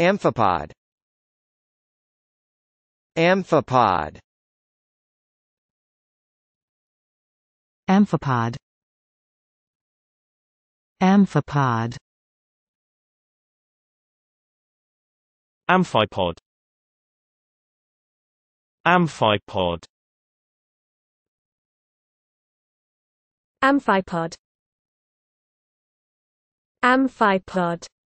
Amphipod Amphipod Amphipod Amphipod Amphipod Amphipod Amphipod Amphipod